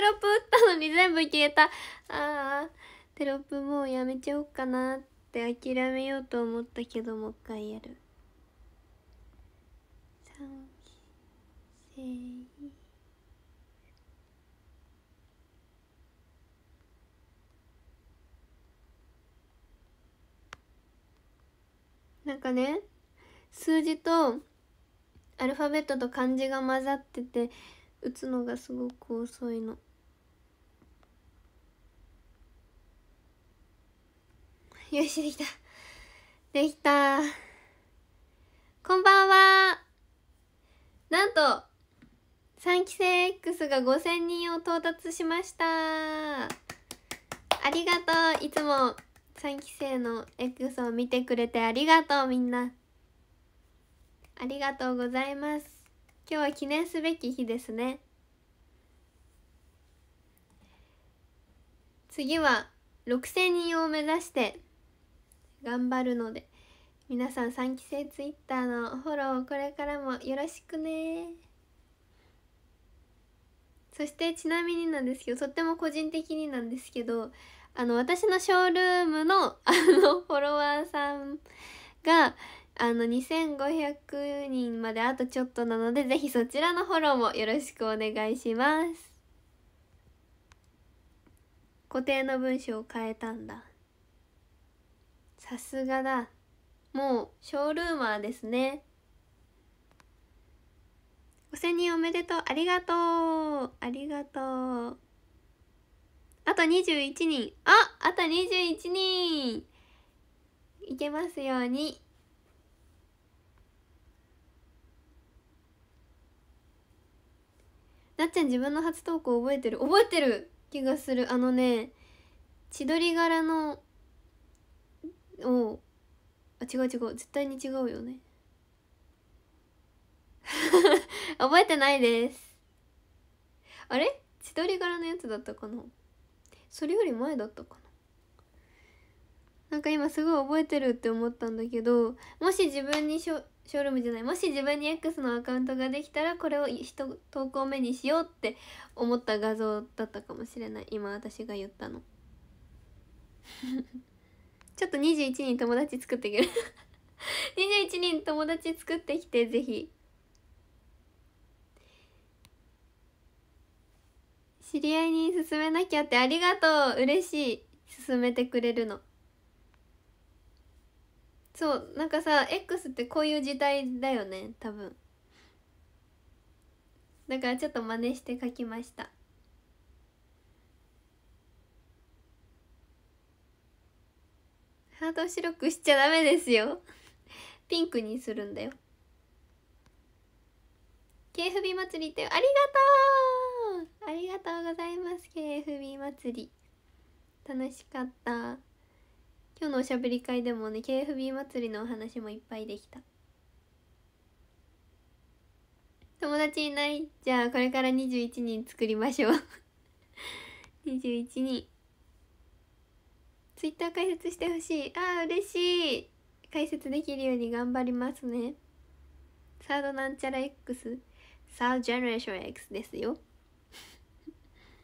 テロップ打ったのに全部消えた。ああ、テロップもうやめちゃおうかなって諦めようと思ったけど、もう一回やる。三、なんかね、数字とアルファベットと漢字が混ざってて打つのがすごく遅いの。よし、できた。できた。こんばんは。なんと、3期生 X が5000人を到達しました。ありがとう。いつも3期生の X を見てくれてありがとう、みんな。ありがとうございます。今日は記念すべき日ですね。次は6000人を目指して頑張るので皆さん3期生 Twitter のフォローこれからもよろしくねそしてちなみになんですけどとっても個人的になんですけどあの私のショールームのあのフォロワーさんがあの2500人まであとちょっとなのでぜひそちらのフォローもよろしくお願いします固定の文章を変えたんださすがだもうショールーマーですねご0人おめでとうありがとうありがとうあと21人ああと21人いけますようになっちゃん自分の初投稿覚えてる覚えてる気がするあのね千鳥柄のおうあ違う違う絶対に違うよね 覚えてないですあれ千鳥柄のやつだったかなそれより前だったかななんか今すごい覚えてるって思ったんだけどもし自分にショショールームじゃないもし自分に X のアカウントができたらこれを1投稿目にしようって思った画像だったかもしれない今私が言ったのちょっと21人友達作ってくる21 人友達作ってきてぜひ知り合いに勧めなきゃってありがとう嬉しい勧めてくれるのそうなんかさ X ってこういう時代だよね多分だからちょっと真似して書きましたハートを白くしちゃダメですよ。ピンクにするんだよ。KFB 祭りってありがとうありがとうございます KFB 祭り楽しかった今日のおしゃべり会でもね KFB 祭りのお話もいっぱいできた友達いないじゃあこれから21人作りましょう21 人ツイッター解説してほしいああ、嬉しい解説できるように頑張りますねサードなんちゃら X サードジェネレーション X ですよ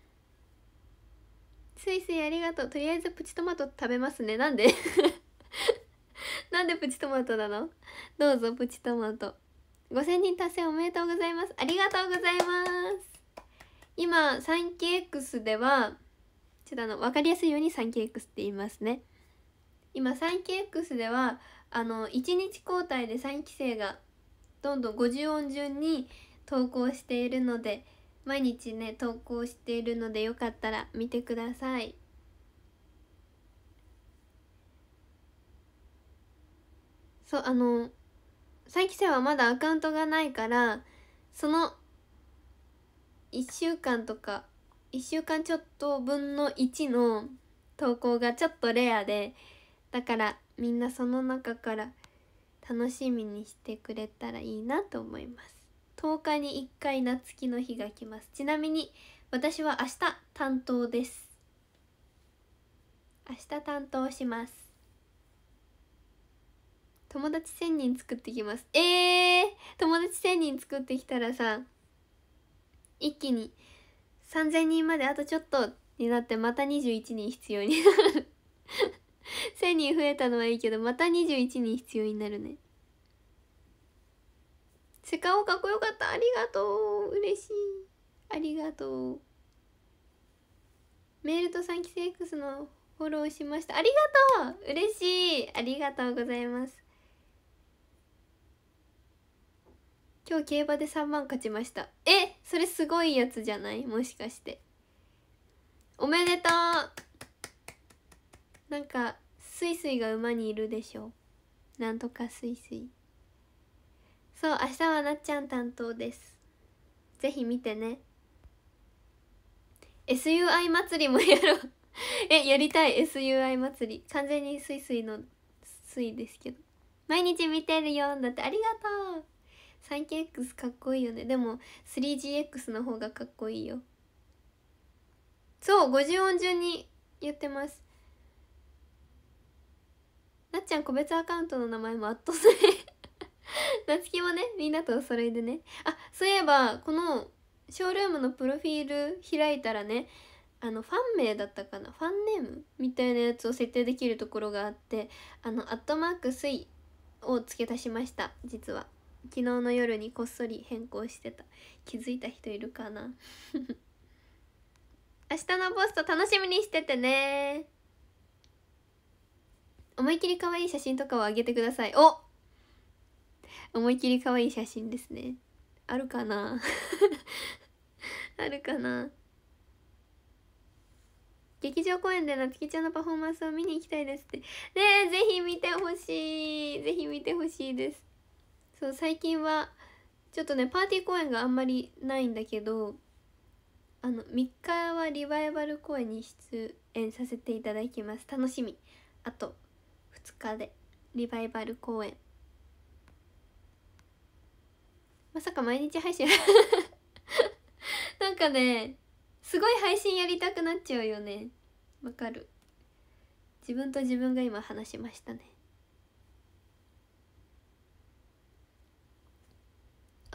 スイスイありがとうとりあえずプチトマト食べますねなんで なんでプチトマトなのどうぞプチトマト5000人達成おめでとうございますありがとうございます今サ 3KX ではちょっとあの分かりやすいように 3KX って言いますね今 3KX ではあの1日交代で3期生がどんどん50音順に投稿しているので毎日ね投稿しているのでよかったら見てください。そうあの3期生はまだアカウントがないからその1週間とか1週間ちょっと分の1の投稿がちょっとレアでだからみんなその中から楽しみにしてくれたらいいなと思います10日に1回夏希の日が来ますちなみに私は明日担当です明日担当します友達千人作ってきますえー、友達1000人作ってきたらさ一気に3000人まであとちょっとになってまた21人必要になる1000人増えたのはいいけどまた21人必要になるねセカオかっこよかったありがとう嬉しいありがとうメールと3期生 X のフォローしましたありがとう嬉しいありがとうございます今日競馬で3万勝ちましたえそれすごいやつじゃないもしかしておめでとうなんかスイスイが馬にいるでしょなんとかスイスイそう明日はなっちゃん担当ですぜひ見てね SUI 祭りもやろう えやりたい SUI 祭り完全にスイスイのスイですけど毎日見てるよだってありがとう3 k x かっこいいよねでも 3GX の方がかっこいいよそう50音順に言ってますなっちゃん個別アカウントの名前もあっとスなつきもねみんなとお揃いでねあそういえばこのショールームのプロフィール開いたらねあのファン名だったかなファンネームみたいなやつを設定できるところがあってあのアットマークスイを付け足しました実は昨日の夜にこっそり変更してた気づいた人いるかな 明日のポスト楽しみにしててね思いっきり可愛い写真とかをあげてくださいお思いっきり可愛い写真ですねあるかな あるかな劇場公演でなつきちゃんのパフォーマンスを見に行きたいですってねえぜひ見てほしいぜひ見てほしいですそう最近はちょっとねパーティー公演があんまりないんだけどあの3日はリバイバル公演に出演させていただきます楽しみあと2日でリバイバル公演まさか毎日配信 なんかねすごい配信やりたくなっちゃうよねわかる自分と自分が今話しましたね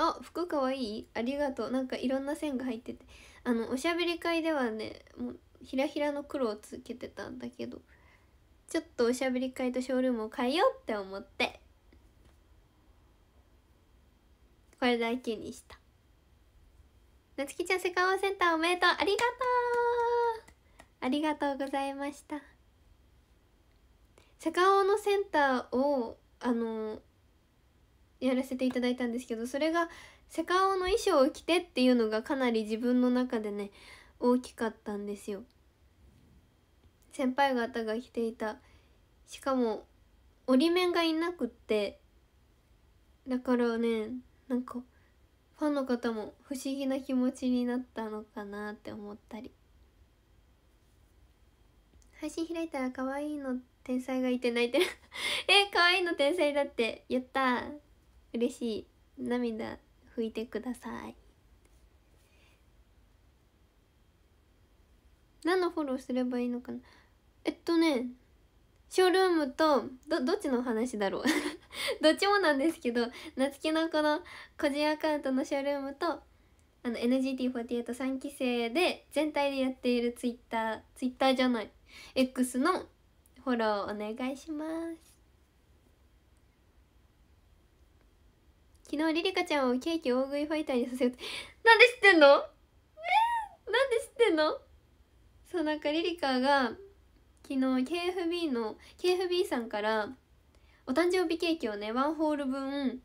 あ服かわいいありがとうなんかいろんな線が入っててあのおしゃべり会ではねもうひらひらの黒をつけてたんだけどちょっとおしゃべり会とショールームを変えようって思ってこれだけにしたなつきちゃんセカオワセンターおめでとうありがとうありがとうございましたセカオのセンターをあのやらせていただいたんですけどそれがセカオの衣装を着てっていうのがかなり自分の中でね大きかったんですよ。先輩方が着ていたしかも折り面がいなくってだからねなんかファンの方も不思議な気持ちになったのかなって思ったり配信開いたら可愛いの天才がいて泣いてる え可愛いの天才だってやった嬉しい涙拭いてください何のフォローすればいいのかなえっとねショールームとどどっちの話だろう どっちもなんですけど夏希のこの個人アカウントのショールームとあの NGT483 期生で全体でやっているツイッターツイッターじゃない X のフォローお願いします昨日リリカちゃんをケーキ大食いファイターにさせようっなんで知ってんのえなんで知ってんのそうなんかリリカが昨日 KFB の KFB さんからお誕生日ケーキをねワンホール分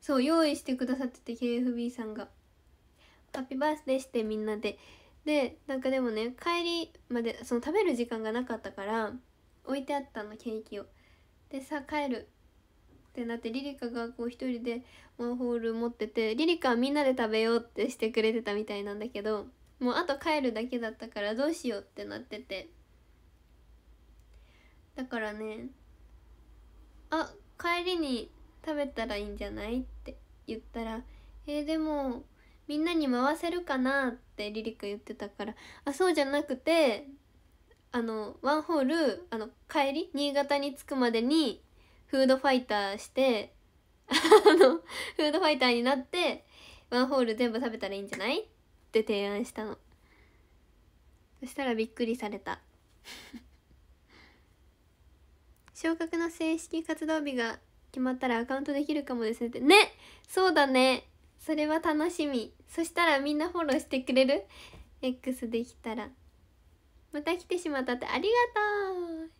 そう用意してくださってて KFB さんが「ハッピーバースデー」してみんなででなんかでもね帰りまでその食べる時間がなかったから置いてあったのケーキをでさ帰るってなってリリカがこう一人でマンホール持っててリリカはみんなで食べようってしてくれてたみたいなんだけどもうあと帰るだけだったからどうしようってなっててだからねあ帰りに食べたらいいんじゃないって言ったらえー、でもみんなに回せるかなってリリカ言ってたからあそうじゃなくてあのワンホールあの帰り新潟に着くまでにフードファイターしてあのフードファイターになってワンホール全部食べたらいいんじゃないって提案したのそしたらびっくりされた 昇格の正式活動日が決まったらアカウントできるかもですねってねそうだねそれは楽しみそしたらみんなフォローしてくれる X できたらまた来てしまったってありがとう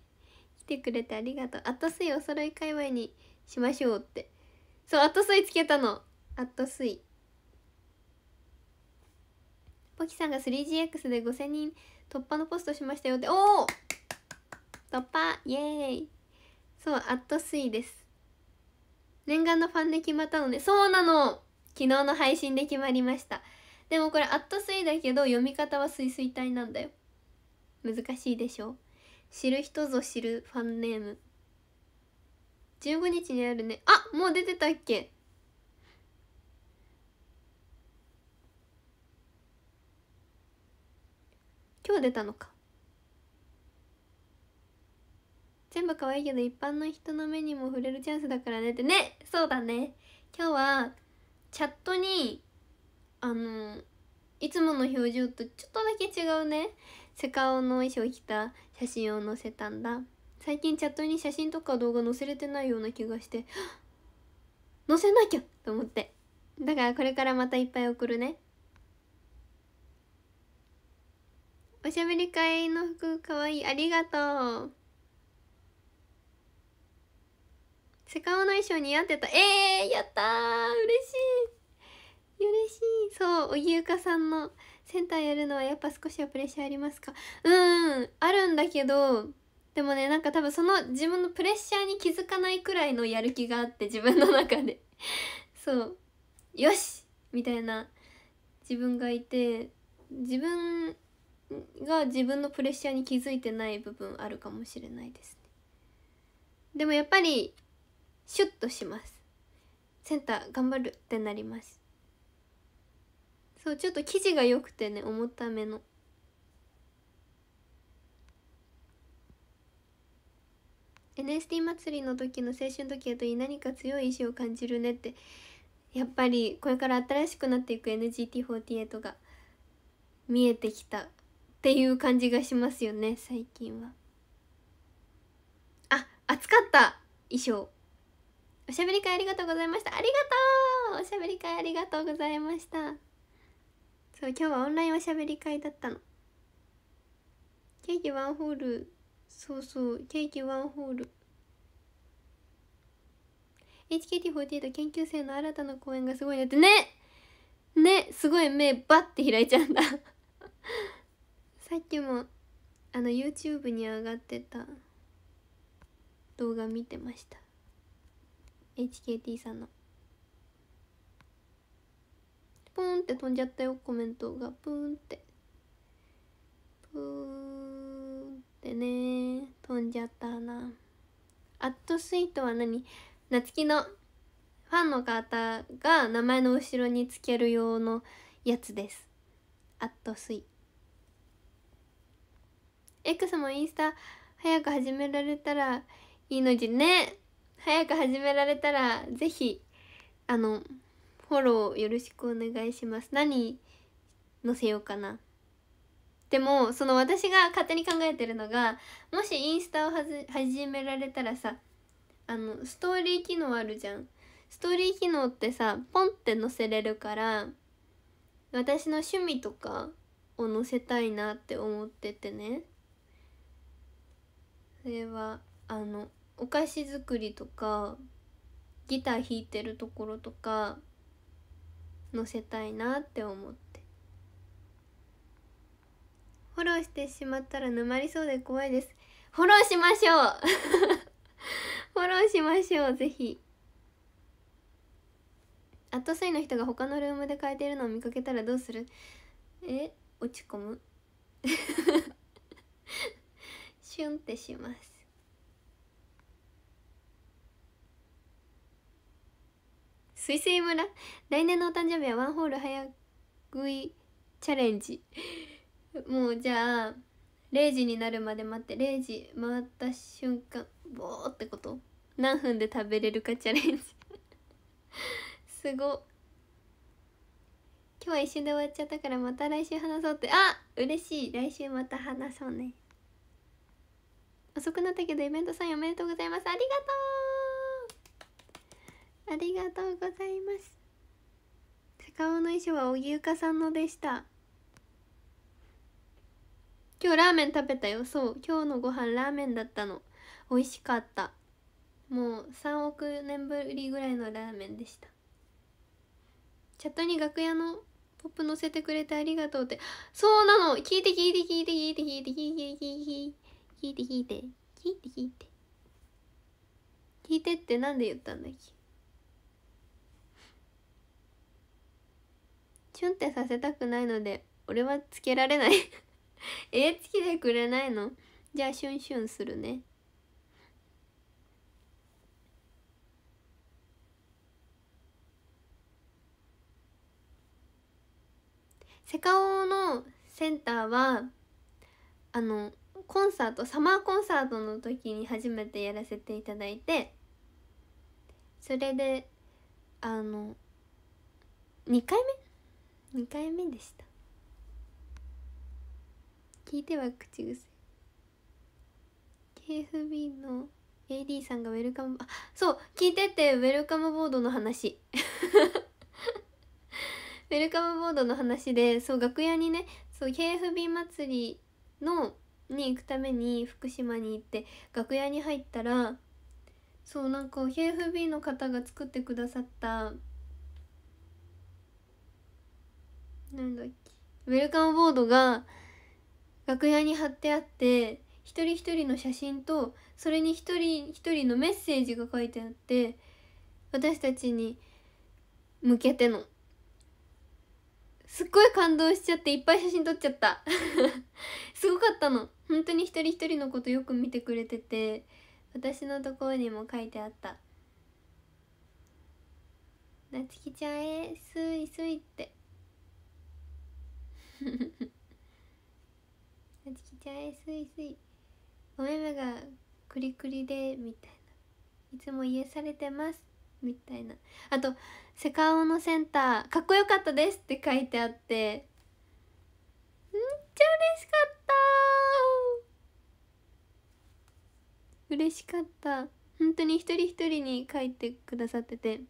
てくれてありがとう。アットスイお揃い界隈にしましょうって。そう、アットスイつけたの。アットスイ。ポキさんが 3GX で5000人突破のポストしましたよって。おお突破イエーイそう、アットスイです。念願のファンで決まったので、そうなの昨日の配信で決まりました。でもこれアットスイだけど読み方はスイスイ体なんだよ。難しいでしょ知る人ぞ知るファンネーム15日にあるねあもう出てたっけ今日出たのか全部可愛いけど一般の人の目にも触れるチャンスだからねってねそうだね今日はチャットにあのいつもの表情とちょっとだけ違うねセカオの衣装着た写真を載せたんだ最近チャットに写真とか動画載せれてないような気がして 載せなきゃと思ってだからこれからまたいっぱい送るねおしゃべり会の服かわいいありがとうセカオの衣装似合ってたえー、やったー嬉しい嬉しいそうおゆうかさんのセンターやるのはやっぱ少しはプレッシャーありますかうんあるんだけどでもねなんか多分その自分のプレッシャーに気づかないくらいのやる気があって自分の中で そうよしみたいな自分がいて自分が自分のプレッシャーに気づいてない部分あるかもしれないですねでもやっぱりシュッとしますセンター頑張るってなりますそうちょっと生地が良くてね重ための「NST 祭りの時の青春時計といい何か強い意志を感じるね」ってやっぱりこれから新しくなっていく NGT48 が見えてきたっていう感じがしますよね最近はあ暑かった衣装おしゃべり会ありがとうございましたありがとうおしゃべり会ありがとうございましたそう今日はオンラインおしゃべり会だったのケーキワンホールそうそうケーキワンホール HKT48 研究生の新たな公演がすごいなってねねすごい目バッて開いちゃうんだ さっきもあの YouTube に上がってた動画見てました HKT さんの。ポーンって飛んじゃったよコメントがプーンってプーンってね飛んじゃったなアットスイートは何夏木のファンの方が名前の後ろにつける用のやつですアットスイ X もインスタ早く始められたらいいのにね早く始められたらぜひあのフォローよろしくお願いします何載せようかなでもその私が勝手に考えてるのがもしインスタを始められたらさあのストーリー機能あるじゃんストーリー機能ってさポンって載せれるから私の趣味とかを載せたいなって思っててねそれはあのお菓子作りとかギター弾いてるところとか載せたいなって思ってフォローしてしまったら沼りそうで怖いですフォローしましょう フォローしましょうぜひアットサイの人が他のルームで変えてるのを見かけたらどうするえ落ち込む シュンってします水星村来年のお誕生日はワンホール早食いチャレンジもうじゃあ0時になるまで待って0時回った瞬間ボーってこと何分で食べれるかチャレンジすご今日は一瞬で終わっちゃったからまた来週話そうってあ嬉しい来週また話そうね遅くなったけどイベントさんおめでとうございますありがとうありがとうございます坂尾の衣装は荻ゆかさんのでした今日ラーメン食べたよそう今日のご飯ラーメンだったの美味しかったもう3億年ぶりぐらいのラーメンでしたチャットに楽屋のポップ載せてくれてありがとうってそうなの聞いて聞いて聞いて聞いて聞いて聞いて聞いて聞いて聞いて聞いて聞いて聞いてって何で言ったんだっけチュンってさせたくないので俺はつけられない えつけてくれないのじゃあシュンシュンするねセカオのセンターはあのコンサートサマーコンサートの時に初めてやらせていただいてそれであの2回目2回目でした聞いては口癖 KFB の AD さんがウェルカムあそう聞いててウェルカムボードの話 ウェルカムボードの話でそう楽屋にねそう KFB 祭りのに行くために福島に行って楽屋に入ったらそうなんか KFB の方が作ってくださったなんだっけウェルカムボードが楽屋に貼ってあって一人一人の写真とそれに一人一人のメッセージが書いてあって私たちに向けてのすっごい感動しちゃっていっぱい写真撮っちゃった すごかったの本当に一人一人のことよく見てくれてて私のところにも書いてあった「なつきちゃんへすいすい」って。あ つきちゃんえすいすいお目目がクリクリでみたいないつも癒されてますみたいなあと「セカオのセンターかっこよかったです」って書いてあってめっちゃ嬉しかった嬉しかった本当に一人一人に書いてくださってて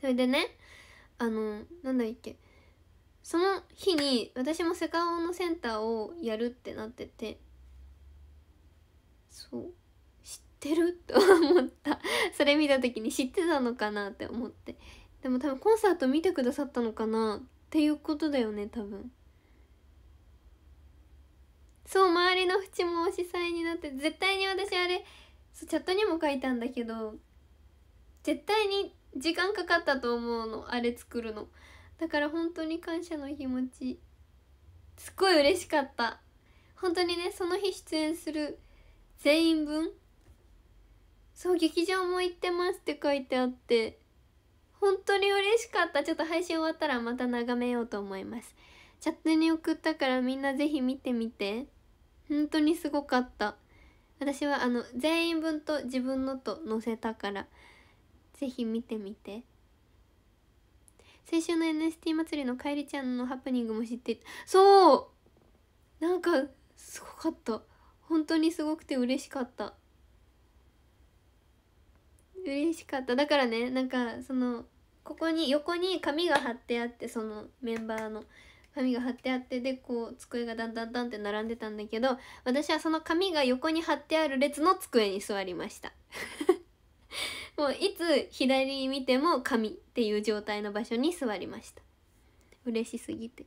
それでねあのなんだっけその日に私もセカオのセンターをやるってなっててそう知ってると思った それ見た時に知ってたのかなって思ってでも多分コンサート見てくださったのかなっていうことだよね多分そう周りの縁もおしさいになって絶対に私あれチャットにも書いたんだけど絶対に時間かかったと思うのあれ作るのだから本当に感謝の気持ちすっごい嬉しかった本当にねその日出演する全員分そう劇場も行ってますって書いてあって本当に嬉しかったちょっと配信終わったらまた眺めようと思いますチャットに送ったからみんな是非見てみて本当にすごかった私はあの全員分と自分のと載せたから是非見てみて。先週の NST 祭りのかえりちゃんのハプニングも知ってそうなんかすごかった本当にすごくて嬉しかった嬉しかっただからねなんかそのここに横に紙が貼ってあってそのメンバーの紙が貼ってあってでこう机がだんだんだんって並んでたんだけど私はその紙が横に貼ってある列の机に座りましたもういつ左見ても神っていう状態の場所に座りました嬉しすぎて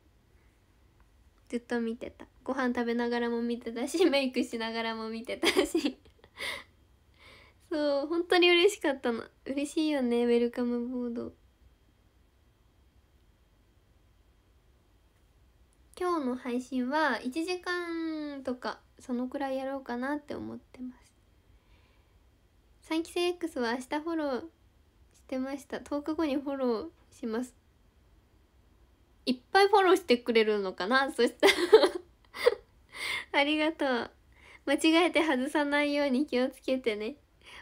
ずっと見てたご飯食べながらも見てたし メイクしながらも見てたしそう本当に嬉しかったの嬉しいよねウェルカムボード今日の配信は1時間とかそのくらいやろうかなって思ってます3期生 X は明日フォローしてました10日後にフォローしますいっぱいフォローしてくれるのかなそしたら ありがとう間違えて外さないように気をつけてね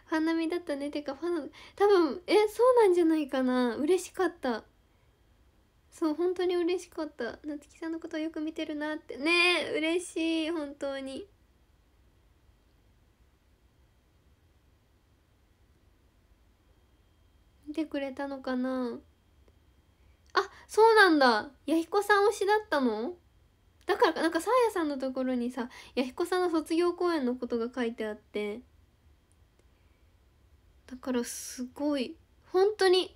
ファン並みだったねてかファン多分えそうなんじゃないかな嬉しかったそう本当に嬉しかった夏希さんのことをよく見てるなってねえ嬉しい本当に見てくれたのかなあそうなんだ弥彦さん推しだったのだからなんかサーヤさんのところにさ弥彦さんの卒業公演のことが書いてあってだからすごい本当に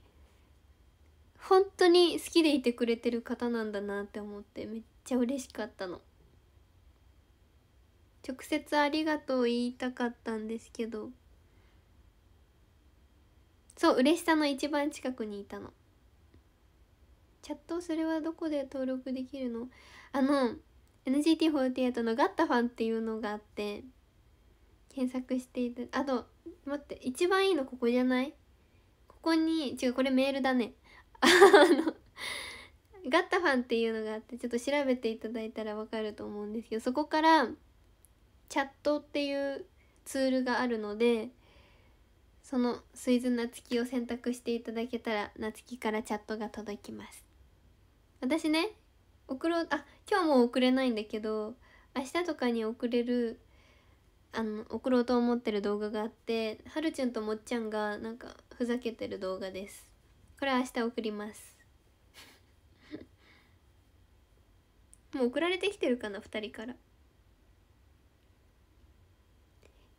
本当に好きでいてくれてる方なんだなって思ってめっちゃ嬉しかったの直接ありがとう言いたかったんですけどそう嬉しさの一番近くにいたのチャットそれはどこで登録できるのあの NGT48 のガッタファンっていうのがあって検索していたあと待って一番いいのここじゃないここに違うこれメールだね あのガッタファンっていうのがあってちょっと調べていただいたらわかると思うんですけどそこからチャットっていうツールがあるのでそのスイズなつきを選択していただけたらなつきからチャットが届きます私ね送ろうあ今日も送れないんだけど明日とかに送れるあの送ろうと思ってる動画があってはるちゃんともっちゃんがなんかふざけてる動画ですこれ明日送ります もう送られてきてるかな2人から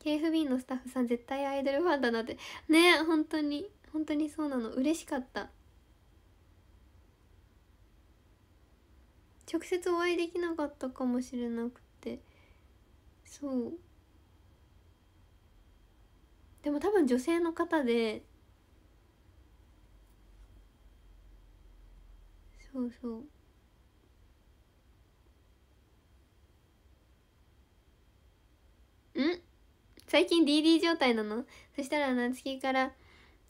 k f b のスタッフさん絶対アイドルファンだなってねえ本当に本当にそうなの嬉しかった直接お会いできなかったかもしれなくてそうでも多分女性の方でそうそううん最近 DD 状態なのそしたら夏きから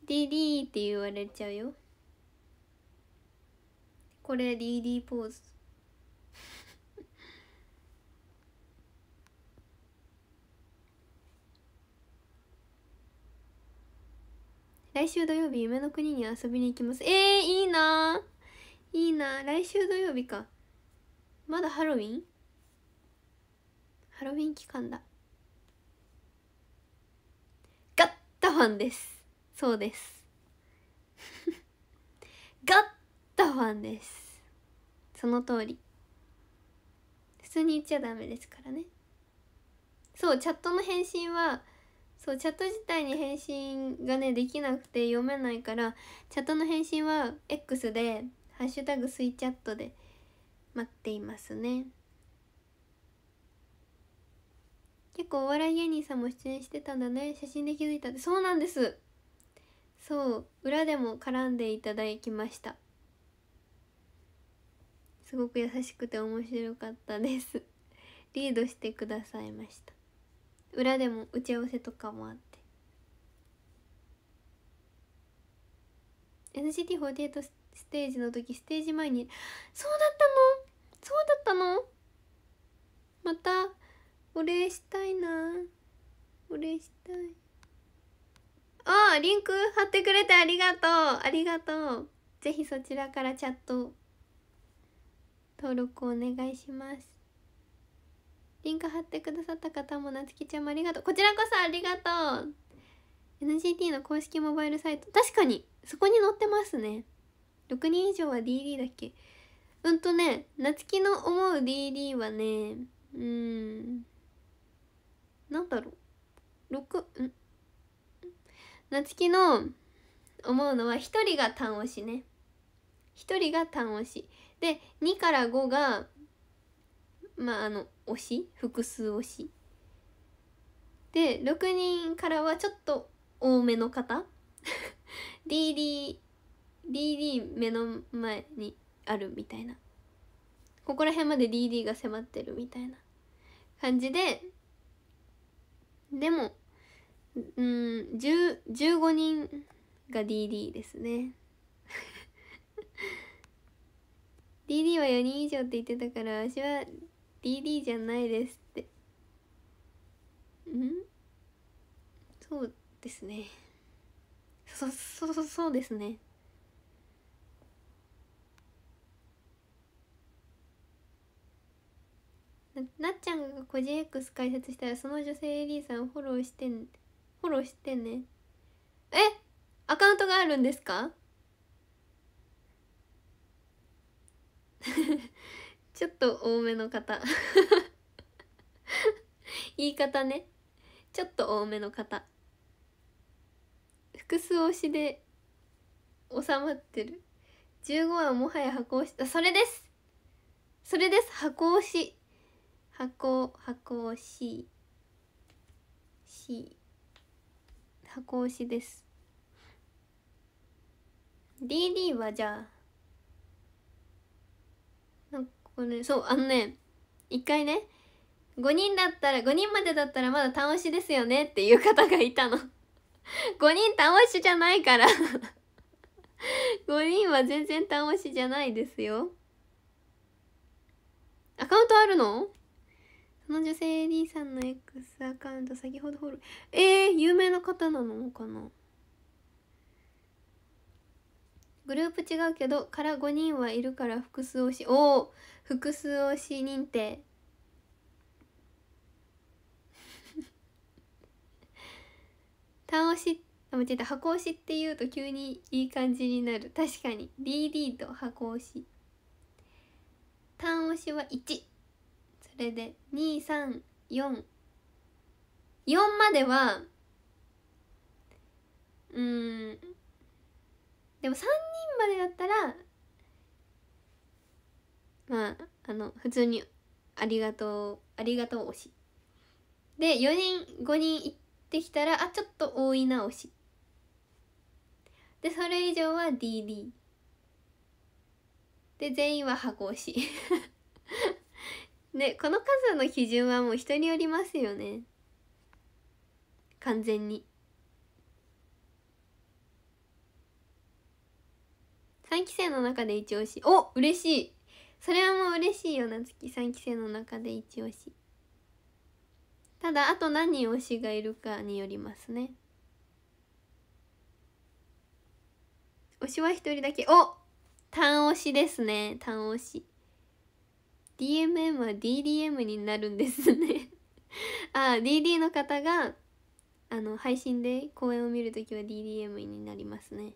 DD って言われちゃうよこれ DD ポーズ来週土曜日夢の国に遊びに行きますえー、いいないいな来週土曜日かまだハロウィンハロウィン期間だタファンですそうです ガッタファンですその通り普通に言っちゃダメですからねそうチャットの返信はそうチャット自体に返信がねできなくて読めないからチャットの返信は X で「ハッシュタグスイチャット」で待っていますね結構お笑い芸人さんも出演してたんだね写真で気づいたってそうなんですそう裏でも絡んでいただきましたすごく優しくて面白かったですリードしてくださいました裏でも打ち合わせとかもあって NCT48 ステージの時ステージ前にそうだったのそうだったのまたお礼したいなお礼したいああリンク貼ってくれてありがとうありがとうぜひそちらからチャット登録お願いしますリンク貼ってくださった方もなつきちゃんもありがとうこちらこそありがとう NGT の公式モバイルサイト確かにそこに載ってますね6人以上は DD だっけうんとねなつきの思う DD はねうんなんだろう6ん夏希の思うのは1人が単押しね1人が単押しで2から5がまああの推し複数推しで6人からはちょっと多めの方 DDDD DD 目の前にあるみたいなここら辺まで DD が迫ってるみたいな感じででもうん1 5人が DD ですね DD は4人以上って言ってたから私は DD じゃないですってうんそうですねそそそそうですねなっちゃんが 5GX 解説したらその女性エリーさんフォローしてんフォローしてねえアカウントがあるんですか ちょっと多めの方 言い方ねちょっと多めの方複数推しで収まってる15はもはや箱推しそれですそれです箱推し箱箱押し C 箱押しです DD はじゃあなんかこれそうあのね一回ね5人だったら5人までだったらまだ倒しですよねっていう方がいたの5 人倒しじゃないから5 人は全然倒しじゃないですよアカウントあるのその女性 AD さんの X アカウント先ほどフォローえー、有名な方なのかなグループ違うけどから5人はいるから複数推しおお複数推し認定 単押しあ間違えた箱押しって言うと急にいい感じになる確かに DD と箱押し単押しは1それで2344まではうんでも3人までだったらまああの普通にありがとうありがとう推しで4人5人行ってきたらあちょっと多いな推しでそれ以上は DD で全員は箱推しねこの数の基準はもう人によりますよね完全に3期生の中で一押しお嬉しいそれはもう嬉しいよなつき3期生の中で一押しただあと何人推しがいるかによりますね推しは1人だけお単推しですね単推し DMM は DDM になるんですね あ DD の方があの配信で公演を見るときは DDM になりますね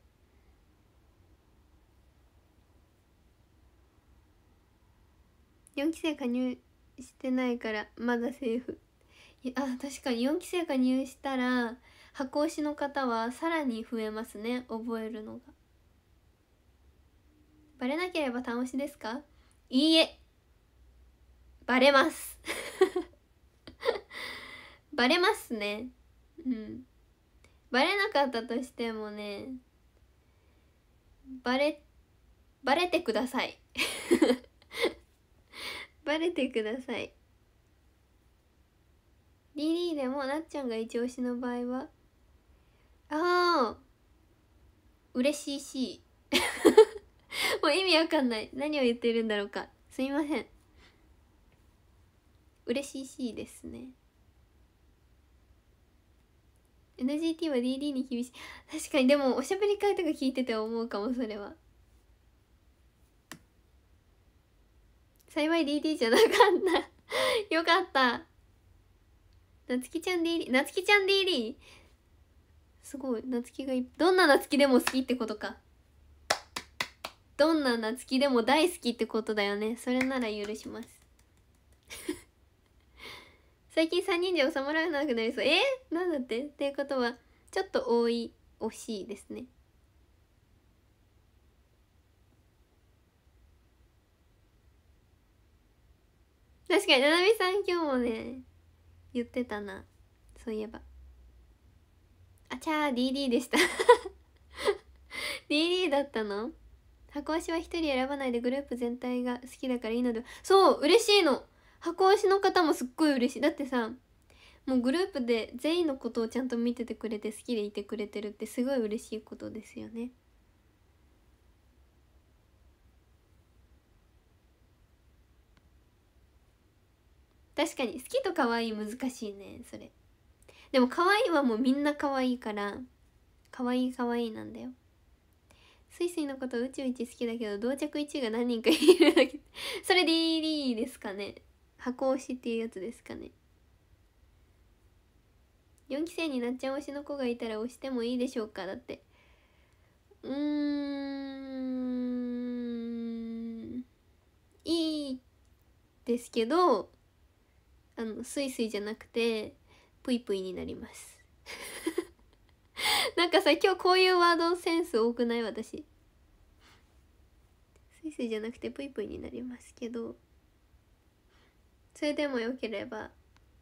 4期生加入してないからまだセーフあ確かに4期生加入したら箱推しの方はさらに増えますね覚えるのがバレなければ楽しですかいいえバレます バレますねうんバレなかったとしてもねバレバレてください バレてくださいリリーでもなっちゃんが一押しの場合はああ嬉しいし もう意味わかんない何を言ってるんだろうかすいません嬉しいしですね NGT は DD に厳しい確かにでもおしゃべり会とか聞いてて思うかもそれは幸い DD じゃなかったよかったなつきちゃん DD なつきちゃん DD すごいなつきがいどんななつきでも好きってことかどんななつきでも大好きってことだよねそれなら許します最近3人で収まらなくなりそうえー、なんだってっていうことはちょっと多い惜しいですね確かにななみさん今日もね言ってたなそういえばあちゃー DD でした DD だったの箱推しは1人選ばないでグループ全体が好きだからいいのでそう嬉しいの箱推しの方もすっごい嬉しいだってさもうグループで全員のことをちゃんと見ててくれて好きでいてくれてるってすごい嬉しいことですよね確かに好きと可愛い難しいねそれでも可愛いはもうみんな可愛いから可愛い可愛いなんだよスイスイのこと宇宙一好きだけど同着1位が何人かいるだけそれでいいですかね箱推しっていうやつですかね4期生になっちゃん推しの子がいたら推してもいいでしょうかだってうんいいですけどあのスイスイじゃなくてぷいぷいになります なんかさ今日こういうワードセンス多くない私スイスイじゃなくてぷいぷいになりますけどそれでもよければ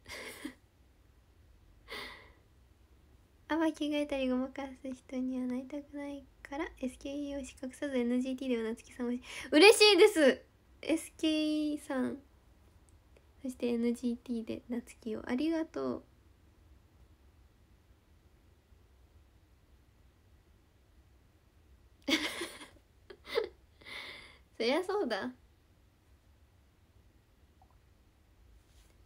あま着替えたりごまかす人にはなりたくないから SKE を資格さず NGT ではなつきさんをし嬉しいです SKE さんそして NGT でなつきをありがとう そりゃそうだ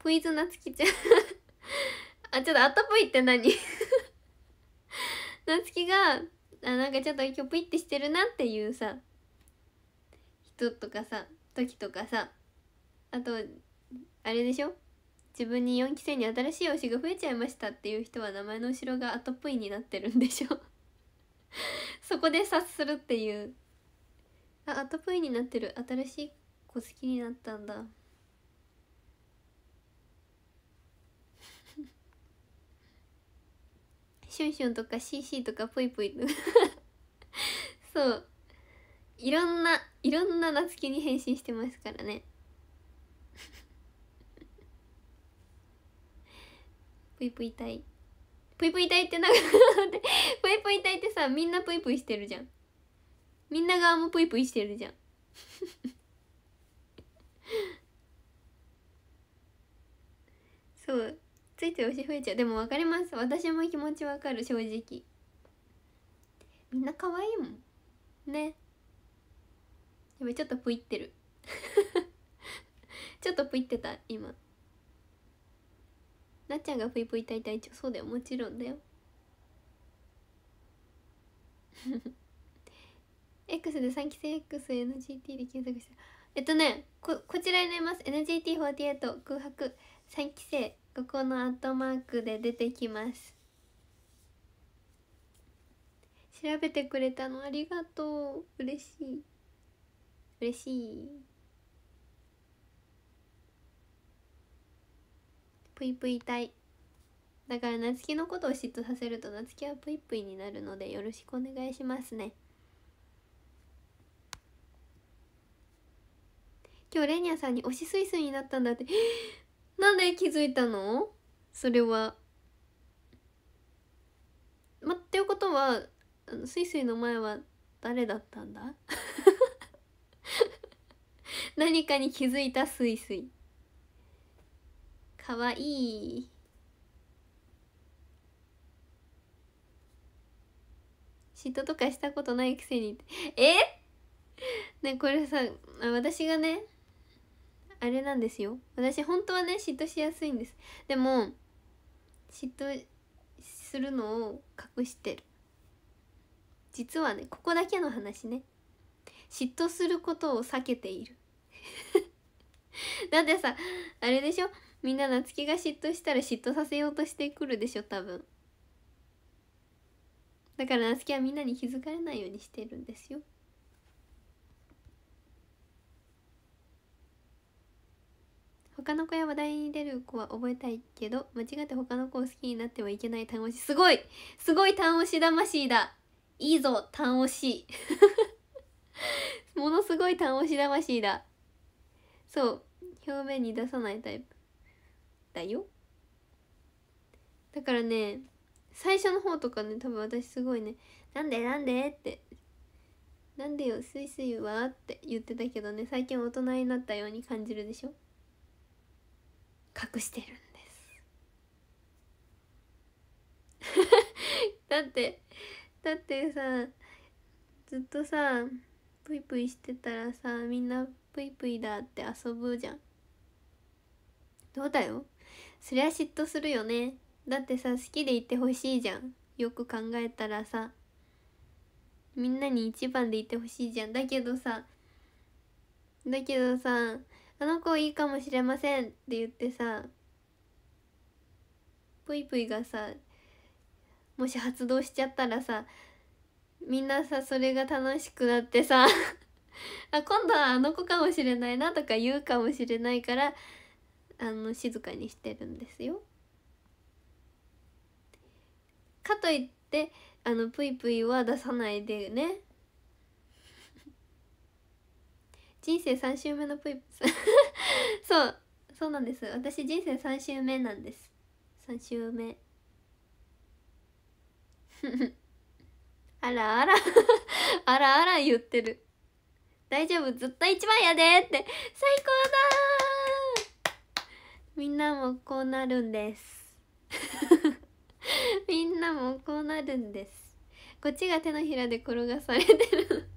クイズなつきちゃん あちょっとあったぽいって何 なつきがあなんかちょっと今日プイってしてるなっていうさ人とかさ時とかさあとあれでしょ自分に4期生に新しい推しが増えちゃいましたっていう人は名前の後ろがアっぽいになってるんでしょ そこで察するっていうあアトぽいになってる新しい子好きになったんだシュンシュンとかシーシーとかぷいぷいそういろんないろんな夏希に変身してますからねぷいぷいいぷいぷいたいってなんかぷいぷいたいってさみんなぷいぷいしてるじゃんみんな側もぷいぷいしてるじゃん そうついつい推し増えちゃうでも分かります私も気持ち分かる正直みんな可愛いもんねやべちょっとぷいってる ちょっとぷいってた今なっちゃんがぷいぷいたい隊長そうだよもちろんだよ X で3期生 XNGT で検索したえっとねここちらになります NGT48 空白3期生ここのアットマークで出てきます調べてくれたのありがとう嬉しい嬉しいぷいぷい隊だから夏希のことを嫉妬させると夏希はぷいぷいになるのでよろしくお願いしますね今日レニアさんに推しスイスになったんだってなんで気づいたのそれは。ま、っていうことはあのスイスイの前は誰だったんだ 何かに気づいたスイスイ。かわいい。嫉妬とかしたことないくせにえ ねこれさ私がねあれなんですよ私本当はね嫉妬しやすいんですでも嫉妬するのを隠してる実はねここだけの話ね嫉妬することを避けている だってさあれでしょみんな夏希が嫉妬したら嫉妬させようとしてくるでしょ多分だから夏希はみんなに気づかれないようにしてるんですよ他の子や話題に出る子は覚えたいけど間違って他の子を好きになってはいけない単押しすごいすごい単押し魂だいいぞ単押し ものすごい単押し魂だそう表面に出さないタイプだよだからね最初の方とかね多分私すごいね「なんでなんで?」って「なんでよスイスイは?」って言ってたけどね最近大人になったように感じるでしょ隠してるんです だってだってさずっとさプイプイしてたらさみんなプイプイだって遊ぶじゃんどうだよそりゃ嫉妬するよねだってさ好きでいてほしいじゃんよく考えたらさみんなに一番でいてほしいじゃんだけどさだけどさあの子いいかもしれませんって言ってさぷいぷいがさもし発動しちゃったらさみんなさそれが楽しくなってさあ今度はあの子かもしれないなとか言うかもしれないからあの静かにしてるんですよ。かといってあのぷいぷいは出さないでね人生3周目のぷい そうそうなんです私人生3週目なんです3週目 あらあら あらあら言ってる大丈夫ずっと一番やでって最高だみんなもこうなるんですみんなもこうなるんですこっちが手のひらで転がされてる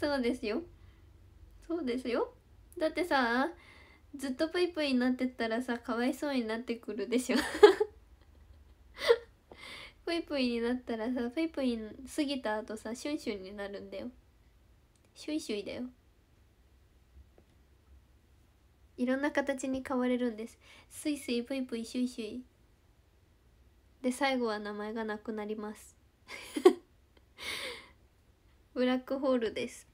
そうですよそうですよだってさずっとプイプイになってったらさかわいそうになってくるでしょプイプイになったらさプイプイ過ぎた後さシュンシュンになるんだよシュイシュイだよいろんな形に変われるんですスイスイプイプイシュイシュイで最後は名前がなくなりますブラックホールです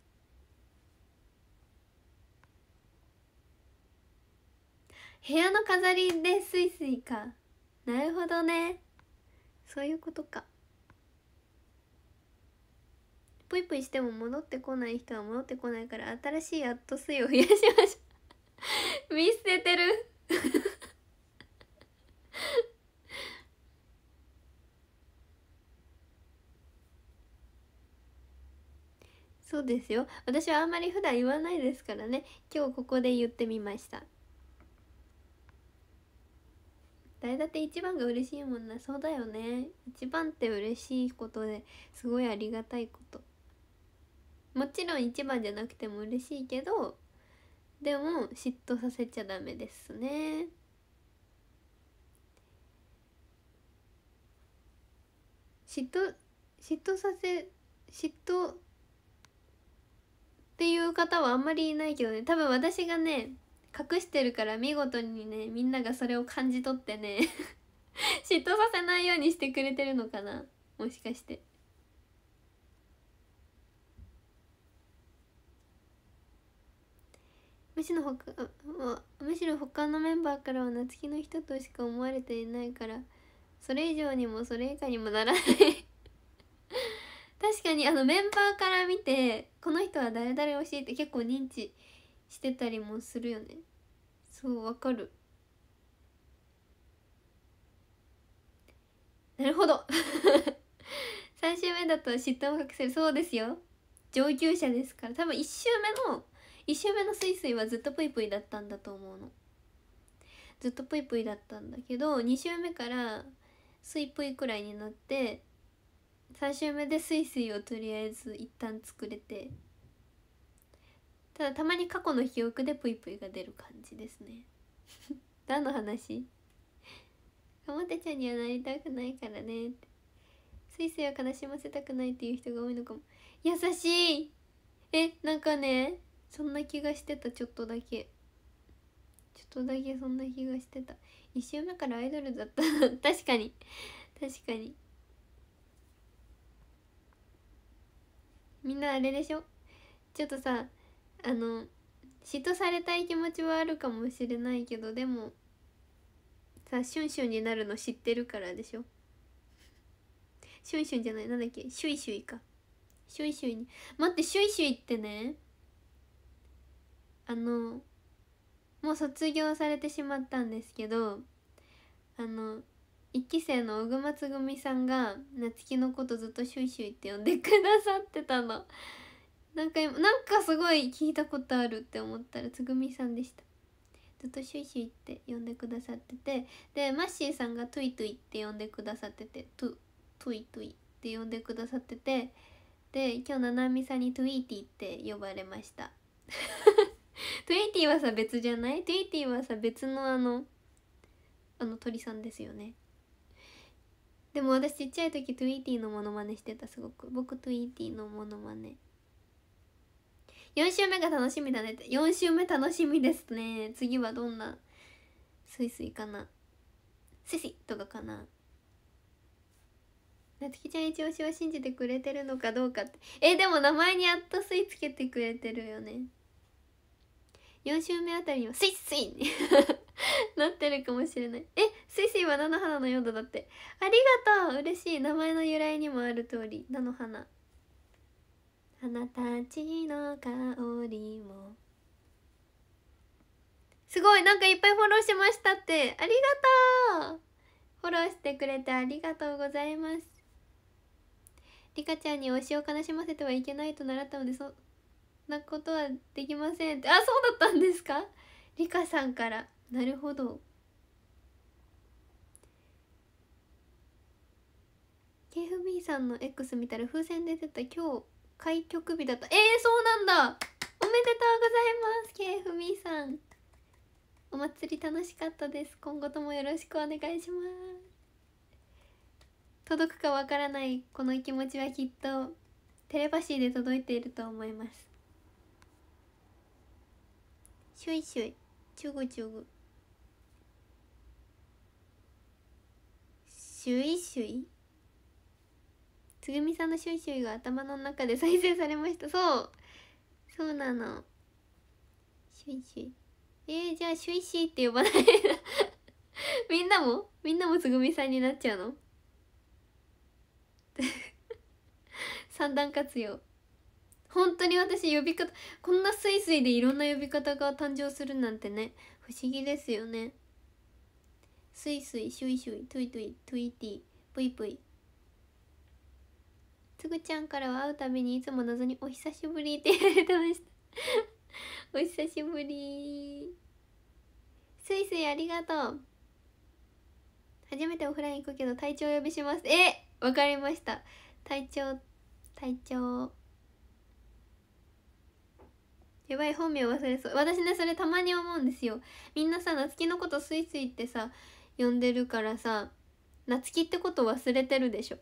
部屋の飾りでスイスイかなるほどねそういうことかぷいぷいしても戻ってこない人は戻ってこないから新しいアットスイを増やしましょう 見捨ててる そうですよ私はあんまり普段言わないですからね今日ここで言ってみました誰だって一番が嬉しいもんなそうだよね一番って嬉しいことですごいありがたいこともちろん一番じゃなくても嬉しいけどでも嫉妬させちゃダメですね嫉妬嫉妬させ嫉妬っていう方はあんまりいないけどね多分私がね隠してるから見事にねみんながそれを感じ取ってね 嫉妬させないようにしてくれてるのかなもしかしてむしろ他むしろ他のメンバーからは夏希の人としか思われていないからそれ以上にもそれ以下にもならない確かにあのメンバーから見てこの人は誰々推しいって結構認知してたりもするよねそうわかるなるほど3 週目だと嫉妬を隠せるそうですよ上級者ですから多分1週目の1週目のスイスイはずっとぷいぷいだったんだと思うのずっとぷいぷいだったんだけど2週目からスイぷいくらいになって3週目でスイスイをとりあえず一旦作れてただたまに過去の記憶でぷいぷいが出る感じですね 何の話かもてちゃんにはなりたくないからねってスイスイは悲しませたくないっていう人が多いのかも優しいえなんかねそんな気がしてたちょっとだけちょっとだけそんな気がしてた一周目からアイドルだった 確かに確かにみんなあれでしょちょっとさあの嫉妬されたい気持ちはあるかもしれないけどでもさシュンシュンになるの知ってるからでしょシュンシュンじゃないなんだっけシュイシュイかシュイシュイに待ってシュイシュイってねあのもう卒業されてしまったんですけどあの1期生の小熊つぐみさんが夏希のことずっと「シュイシュイ」って呼んでくださってたのなんかなんかすごい聞いたことあるって思ったらつぐみさんでしたずっと「シュイシュイ」って呼んでくださっててでマッシーさんが「トゥイトゥイ」って呼んでくださってて「トゥトゥイトゥイ」って呼んでくださっててで今日ななみさんに「トゥイティ」って呼ばれましたトゥイティはさ別じゃないトゥイティはさ別のあのあの鳥さんですよねでも私ちっちゃい時トゥイティのモノマネしてたすごく僕トゥイティのモノマネ4週目が楽しみだねって4週目楽しみですね次はどんなスイスイかなスイスイとかかななつきちゃん一押しは信じてくれてるのかどうかってえでも名前にやっとスイつけてくれてるよね4週目あたりにはスイスイ なってるかもしれないえスイスイは菜の花のようだだってありがとう嬉しい名前の由来にもある通り菜の花なたちの香りもすごいなんかいっぱいフォローしましたってありがとうフォローしてくれてありがとうございますリカちゃんに推しを悲しませてはいけないと習ったのでそんなことはできませんってあそうだったんですかリカさんからなるほどケフビーさんの X 見たら風船出てた今日開局日だったえー、そうなんだおめでとうございますけふみさんお祭り楽しかったです今後ともよろしくお願いします届くかわからないこの気持ちはきっとテレパシーで届いていると思いますシュイシュイチュグチュグシュイシュイつぐみさんのシュイシュイが頭の中で再生されましたそうそうなのシュイシュイえー、じゃあシュイシーって呼ばない みんなもみんなもつぐみさんになっちゃうの 三段活用本当に私呼び方こんなスイスイでいろんな呼び方が誕生するなんてね不思議ですよねスイスイシュイシュイトゥイトゥイトゥイティプイプイつぐちゃんからは会うたびにいつも謎に「お久しぶり」って言われてました お久しぶりすいすいありがとう初めてオフライン行くけど体調呼びしますえわかりました体調体調やばい本名忘れそう私ねそれたまに思うんですよみんなさ夏希のことスイスイってさ呼んでるからさ夏希ってこと忘れてるでしょ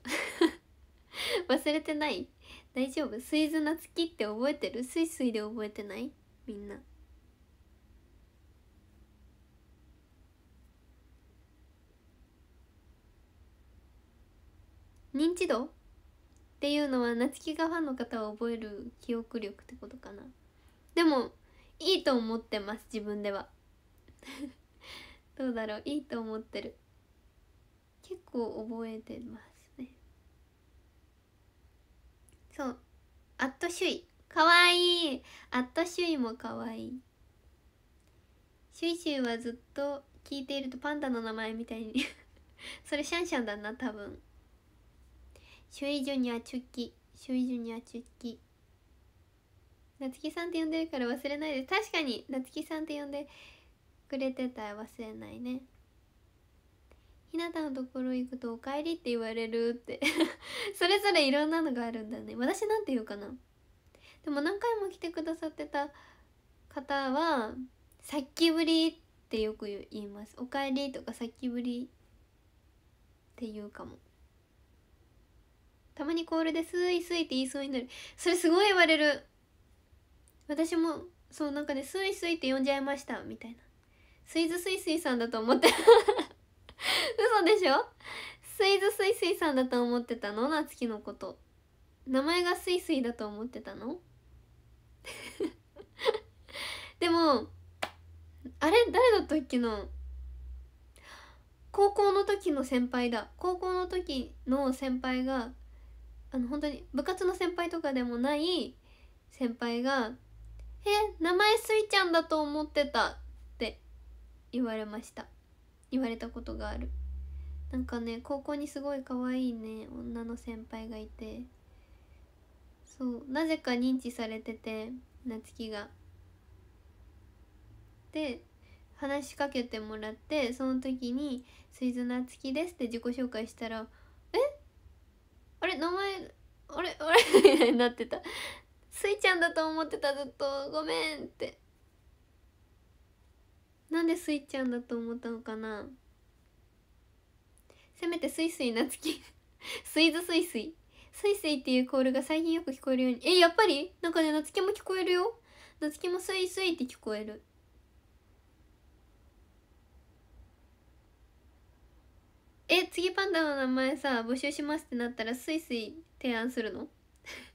忘れてない大丈夫スイズナツって覚えてるスイスイで覚えてないみんな認知度っていうのは夏希がファンの方は覚える記憶力ってことかなでもいいと思ってます自分では どうだろういいと思ってる結構覚えてますそうアットシュイかわいいアットシュイもかわいいシュイシュイはずっと聞いているとパンダの名前みたいに それシャンシャンだな多分シュイジュニアチュッキシュイジュニアチュッキなつきさんって呼んでるから忘れないで確かになつきさんって呼んでくれてたら忘れないねひなたのところ行くと「おかえり」って言われるって それぞれいろんなのがあるんだね私なんて言うかなでも何回も来てくださってた方は「さっきぶり」ってよく言います「おかえり」とか「さっきぶり」って言うかもたまにコールで「すいすい」って言いそうになるそれすごい言われる私もそうなんかね「スイスイ」って呼んじゃいましたみたいなスイズスイスイさんだと思って 嘘でしょスイズスイスイさんだと思ってたのなつきのこと名前がスイスイだと思ってたの でもあれ誰だったっけな高校の時の先輩だ高校の時の先輩があの本当に部活の先輩とかでもない先輩が「え名前スイちゃんだと思ってた」って言われました言われたことがあるなんかね高校にすごい可愛いね女の先輩がいてそうなぜか認知されてて夏希がで話しかけてもらってその時に「水津夏希です」って自己紹介したら「えあれ名前あれあれ?」みたいになってた「すいちゃんだと思ってたずっとごめん」ってなんでスイちゃんだと思ったのかなせめてスイスイなつき スイズスイスイスイスイっていうコールが最近よく聞こえるようにえやっぱりなんかねなつきも聞こえるよなつきもスイスイって聞こえるえ次パンダの名前さ募集しますってなったらスイスイ提案するの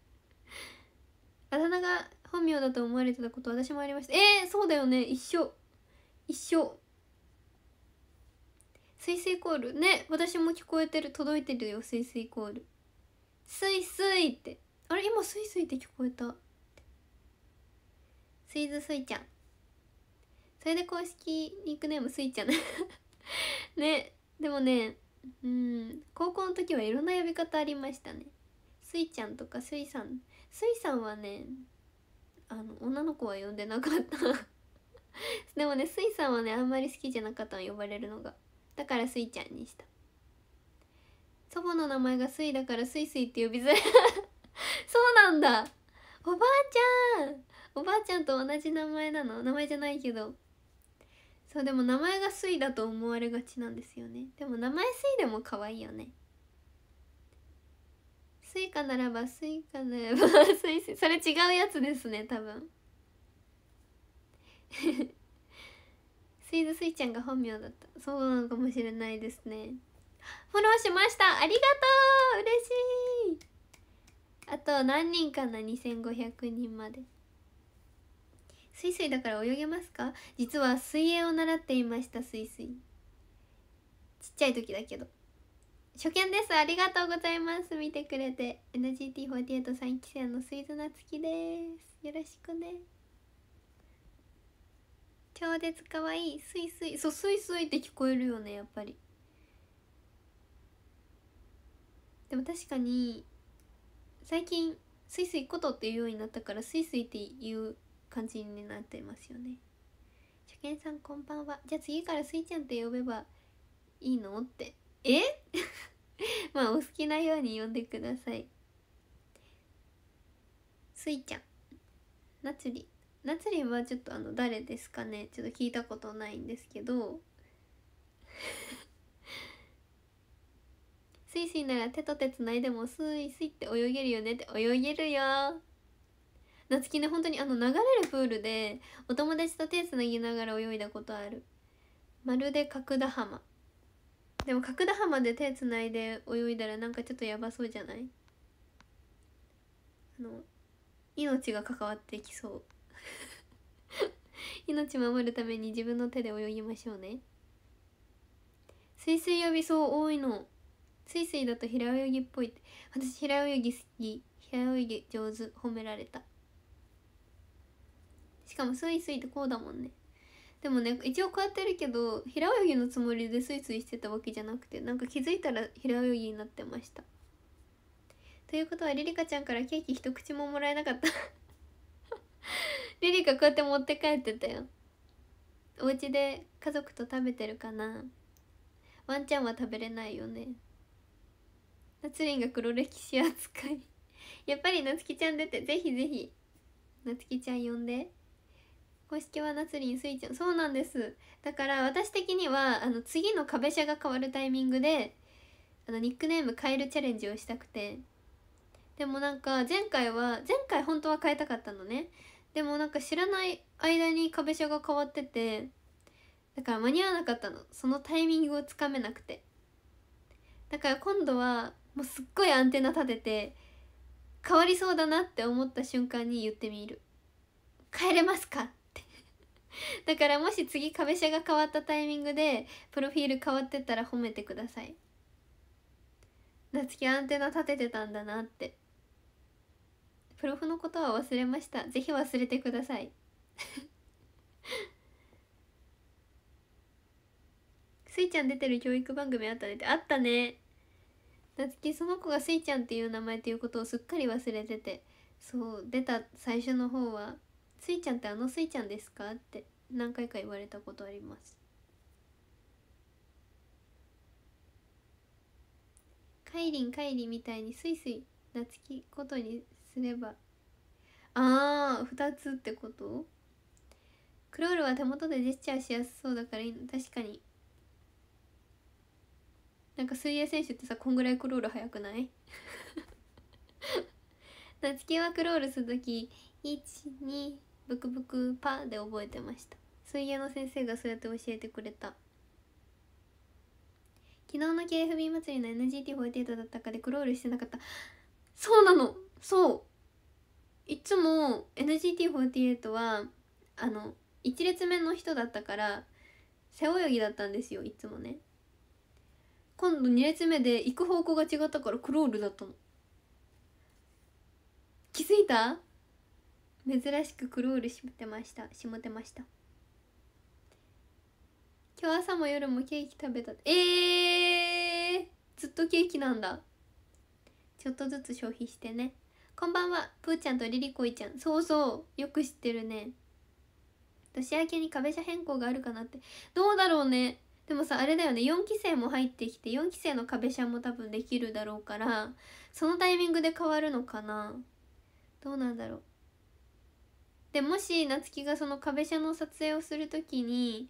あだ名が本名だと思われてたこと私もありましたえー、そうだよね一緒一緒水イコールね私も聞こえてる届いてるよスイコールスイスイってあれ今スイスイって聞こえたスイズスイちゃんそれで公式ニックネームスイちゃん ねでもねうん高校の時はいろんな呼び方ありましたねスイちゃんとかスイさんスイさんはねあの女の子は呼んでなかった でもねスイさんはねあんまり好きじゃなかったの呼ばれるのがだからスイちゃんにした祖母の名前がスイだからスイスイって呼びづらい そうなんだおばあちゃんおばあちゃんと同じ名前なの名前じゃないけどそうでも名前がスイだと思われがちなんですよねでも名前スイでも可愛いよねスイカならばスイカならばスイスイそれ違うやつですね多分スイースイちゃんが本名だったそうなのかもしれないですねフォローしましたありがとう嬉しいあと何人かな2500人までスイスイだから泳げますか実は水泳を習っていましたスイスイちっちゃい時だけど初見ですありがとうございます見てくれて NGT48 3期生のスイズなつきですよろしくね超絶かわいいスイスイそうスイスイって聞こえるよねやっぱりでも確かに最近スイスイことっていうようになったからスイスイっていう感じになってますよね初見さんこんばんはじゃあ次からスイちゃんって呼べばいいのってえ まあお好きなように呼んでくださいスイちゃんなつりナリンはちょっとあの誰ですかねちょっと聞いたことないんですけど スイスイなら手と手つないでもスイスイって泳げるよねって泳げるよ夏希ね本当にあの流れるプールでお友達と手つなぎながら泳いだことあるまるで角田浜でも角田浜で手つないで泳いだらなんかちょっとやばそうじゃないあの命が関わってきそう 命守るために自分の手で泳ぎましょうね水水呼びそう多いの水水だと平泳ぎっぽいって私平泳ぎ好き平泳ぎ上手褒められたしかもスイスイってこうだもんねでもね一応こうやってるけど平泳ぎのつもりでスイスイしてたわけじゃなくてなんか気づいたら平泳ぎになってましたということはりりかちゃんからケーキ一口ももらえなかった リリカこうやって持って帰ってたよお家で家族と食べてるかなワンちゃんは食べれないよね夏りんが黒歴史扱い やっぱりなつきちゃん出てぜひぜひなつきちゃん呼んで公式はなつりんすいちゃんそうなんですだから私的にはあの次の壁車が変わるタイミングであのニックネーム変えるチャレンジをしたくてでもなんか前回は前回本当は変えたかったのねでもなんか知らない間に壁書が変わっててだから間に合わなかったのそのタイミングをつかめなくてだから今度はもうすっごいアンテナ立てて変わりそうだなって思った瞬間に言ってみる帰れますかって だからもし次壁車が変わったタイミングでプロフィール変わってたら褒めてください夏きアンテナ立ててたんだなってプロフのことは忘れましたぜひ忘れてください スイちゃん出てる教育番組あったねってあったねなつきその子がスイちゃんっていう名前っていうことをすっかり忘れててそう出た最初の方は「スイちゃんってあのスイちゃんですか?」って何回か言われたことありますカイリンカイリみたいにスイスイなつきことにすればああ2つってことクロールは手元でジェスチャーしやすそうだからいいの確かになんか水泳選手ってさこんぐらいクロール速くない 夏希はクロールする時12ブクブクパーで覚えてました水泳の先生がそうやって教えてくれた昨日の KFB 祭りの NGT48 だったかでクロールしてなかったそうなのそういつも NGT48 はあの1列目の人だったから背泳ぎだったんですよいつもね今度2列目で行く方向が違ったからクロールだったの気づいた珍しくクロールしてましたしもてました今日朝も夜もケーキ食べたえー、ずっとケーキなんだちょっとずつ消費してねこんばんはぷーちゃんとリリこいちゃんそうそうよく知ってるね年明けに壁車変更があるかなってどうだろうねでもさあれだよね4期生も入ってきて4期生の壁車も多分できるだろうからそのタイミングで変わるのかなどうなんだろうでもし夏希がその壁車の撮影をする時に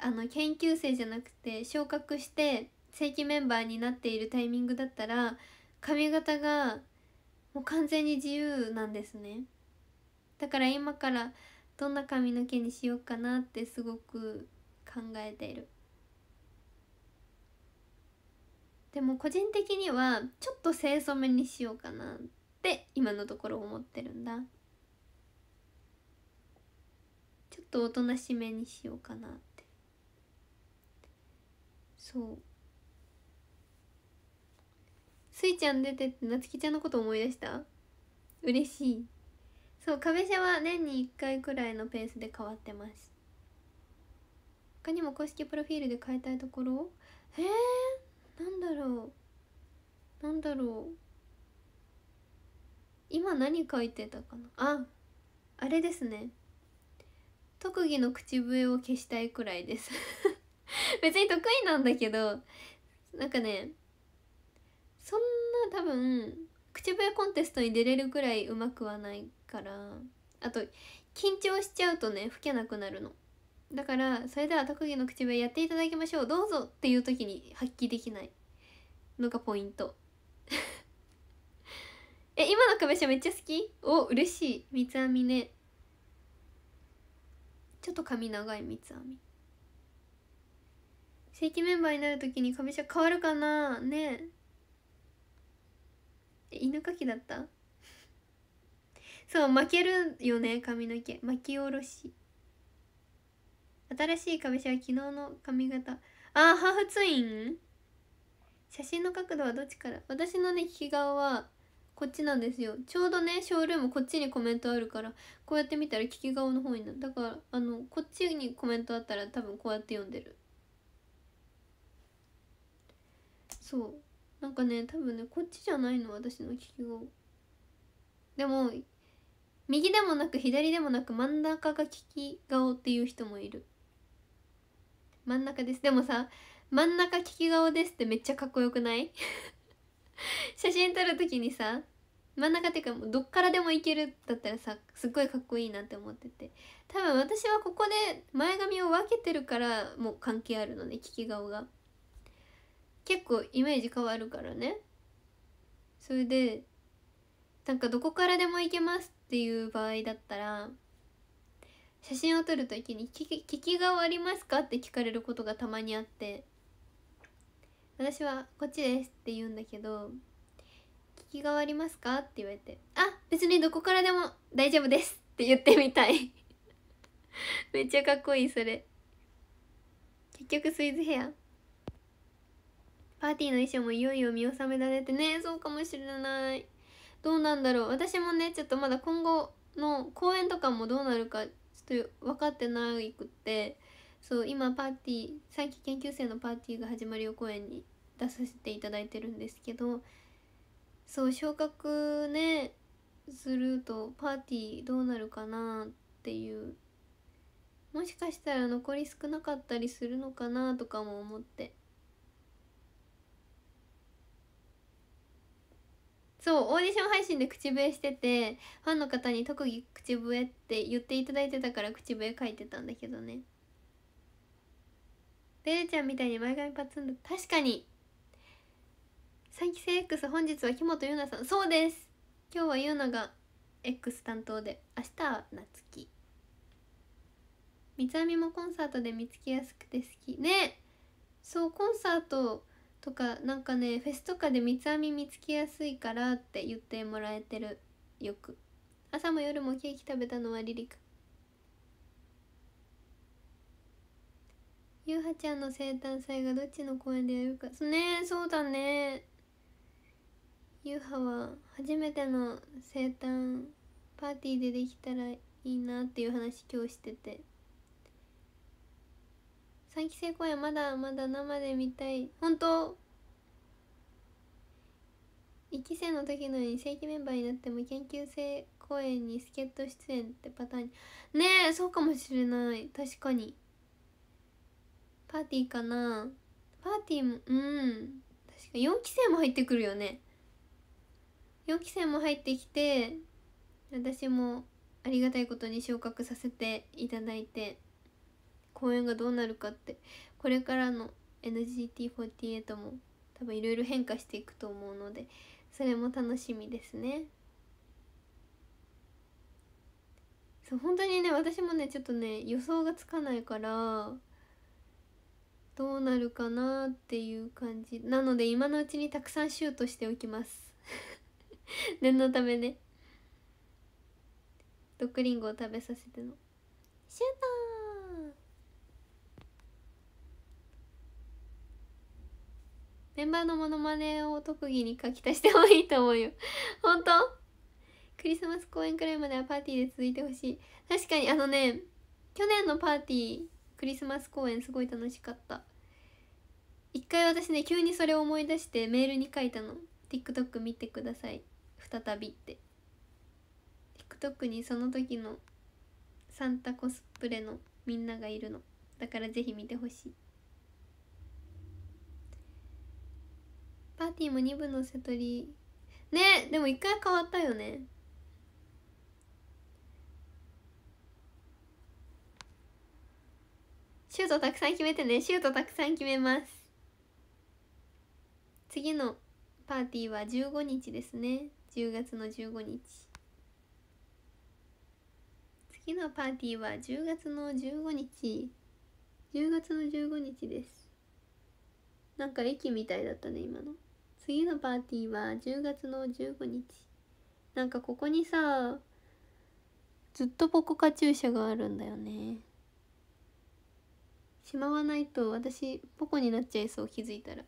あの研究生じゃなくて昇格して正規メンバーになっているタイミングだったら髪型がもう完全に自由なんですねだから今からどんな髪の毛にしようかなってすごく考えているでも個人的にはちょっと清楚めにしようかなって今のところ思ってるんだちょっとおとなしめにしようかなってそうスイちゃん出てってなつきちゃんのこと思い出した嬉しいそう壁シャは年に1回くらいのペースで変わってます他にも公式プロフィールで変えたいところえー、なんだろうなんだろう今何書いてたかなああれですね特技の口笛を消したいくらいです 別に得意なんだけどなんかねそんな多分口笛コンテストに出れるくらいうまくはないからあと緊張しちゃうとね吹けなくなるのだからそれでは特技の口笛やっていただきましょうどうぞっていう時に発揮できないのがポイント え今の壁車めっちゃ好きお嬉しい三つ編みねちょっと髪長い三つ編み正規メンバーになる時に壁車変わるかなねえ犬かきだったそう巻けるよね髪の毛巻き下ろし新しい髪紙は昨日の髪型ああハーフツイン写真の角度はどっちから私のね引き顔はこっちなんですよちょうどねショールームこっちにコメントあるからこうやって見たら聞き顔の方になるだからあのこっちにコメントあったら多分こうやって読んでるそうなんかね多分ねこっちじゃないの私の聞き顔でも右でもなく左でもなく真ん中が聞き顔っていう人もいる真ん中ですでもさ真ん中聞き顔ですってめっちゃかっこよくない 写真撮る時にさ真ん中っていうかもうどっからでもいけるだったらさすっごいかっこいいなって思ってて多分私はここで前髪を分けてるからもう関係あるのね聞き顔が結構イメージ変わるからねそれでなんかどこからでも行けますっていう場合だったら写真を撮る時に聞き「聞き顔ありますか?」って聞かれることがたまにあって私は「こっちです」って言うんだけど「聞き顔ありますか?」って言われて「あ別にどこからでも大丈夫です」って言ってみたい めっちゃかっこいいそれ結局スイズヘアパーティーの衣装もいよいよ見納められてねそうかもしれないどうなんだろう私もねちょっとまだ今後の公演とかもどうなるかちょっと分かってないくってそう今パーティー3期研究生のパーティーが始まりを公演に出させていただいてるんですけどそう昇格ねするとパーティーどうなるかなっていうもしかしたら残り少なかったりするのかなとかも思ってそうオーディション配信で口笛しててファンの方に特技口笛って言っていただいてたから口笛書いてたんだけどねベルちゃんみたいに前髪パツンと確かに再期生 X 本日は木本優奈さんそうです今日は優奈が X 担当で明日は夏希三つ編みもコンサートで見つけやすくて好きねそうコンサートとかなんかねフェスとかで三つ編み見つけやすいからって言ってもらえてるよく朝も夜もケーキ食べたのはリリカゆうはちゃんの生誕祭がどっちの公園でやるかねそうだねゆうはは初めての生誕パーティーでできたらいいなっていう話今日してて3期生公演まだまだ生で見たい本当1期生の時のように正規メンバーになっても研究生公演に助っ人出演ってパターンねえそうかもしれない確かにパーティーかなパーティーもうん確か4期生も入ってくるよね4期生も入ってきて私もありがたいことに昇格させていただいて公演がどうなるかってこれからの NGT48 も多分いろいろ変化していくと思うのでそれも楽しみですねそう本当にね私もねちょっとね予想がつかないからどうなるかなっていう感じなので今のうちにたくさんシュートしておきます 念のためねドックリンゴを食べさせてのシュートメンバーのモノマネを特技に書き足してもいいと思うよ 本当クリスマス公演くらいまではパーティーで続いてほしい確かにあのね去年のパーティークリスマス公演すごい楽しかった一回私ね急にそれを思い出してメールに書いたの TikTok 見てください再びって TikTok にその時のサンタコスプレのみんながいるのだからぜひ見てほしいパーティーも2部のセトリねでも1回変わったよねシュートたくさん決めてねシュートたくさん決めます次のパーティーは15日ですね10月の15日次のパーティーは10月の15日10月の15日ですなんか駅みたいだったね今の次のパーティーは10月の15日なんかここにさずっとポコカ注射があるんだよねしまわないと私ポコになっちゃいそう気づいたら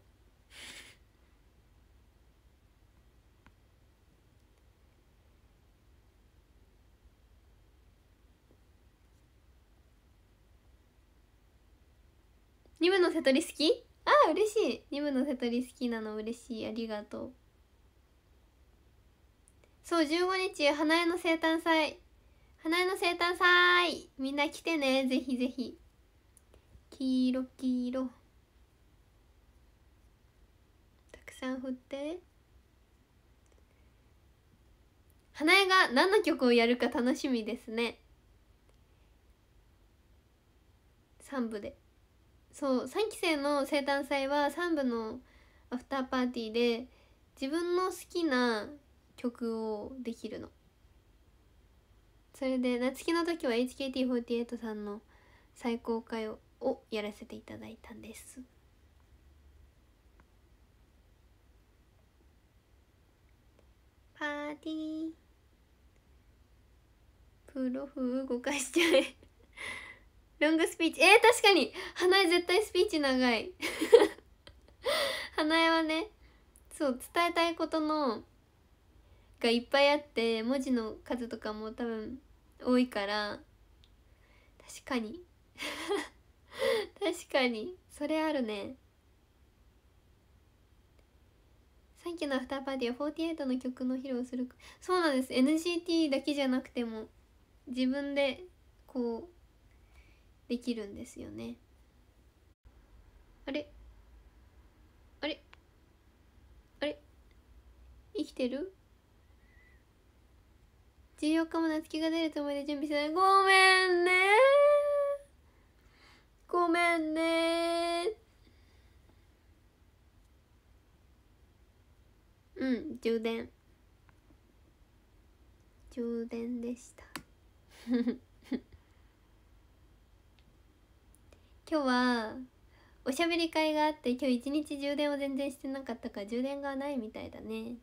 二部の瀬ト好きあ嬉しいニムのセトリ好きなの嬉しいありがとうそう15日花江の生誕祭花江の生誕祭みんな来てねぜひぜひ黄色黄色たくさん振って花江が何の曲をやるか楽しみですね3部で。そう3期生の生誕祭は3部のアフターパーティーで自分の好きな曲をできるのそれで夏希の時は HKT48 さんの最高ををやらせていただいたんですパーティープロフ動かしちゃえロングスピーチえー、確かに花江絶対スピーチ長い花江 はねそう伝えたいことのがいっぱいあって文字の数とかも多分多いから確かに 確かにそれあるねさっきのアフターパーティーは48の曲の披露するそうなんです NGT だけじゃなくても自分でこうできるんですよねあれあれあれ生きてる14日も夏希が出るつもりで準備してないごめんねごめんねうん充電充電でした 今日はおしゃべり会があって今日一日充電を全然してなかったから充電がないみたいだね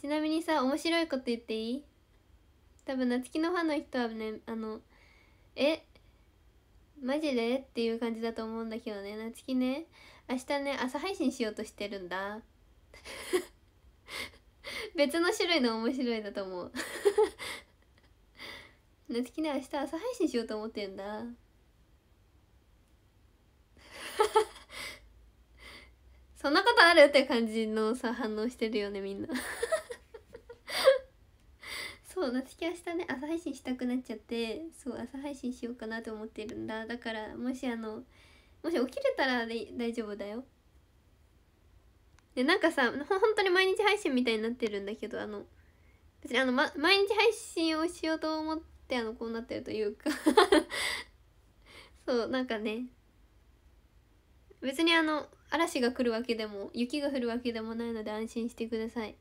ちなみにさ面白いこと言っていい多分夏希のファンの人はねあのえマジでっていう感じだと思うんだけどね夏希ね明日ね朝配信しようとしてるんだ 別の種類の面白いだと思うなつきね明日朝配信しようと思ってるんだ そんなことあるって感じのさ反応してるよねみんな そうなつき明日ね朝配信したくなっちゃってそう朝配信しようかなと思ってるんだだからもしあのもし起きれたらで大丈夫だよでなんかさ本当に毎日配信みたいになってるんだけどあの別にあの、ま、毎日配信をしようと思ってっあのこうなってるというか そうなんかね別にあの嵐が来るわけでも雪が降るわけでもないので安心してください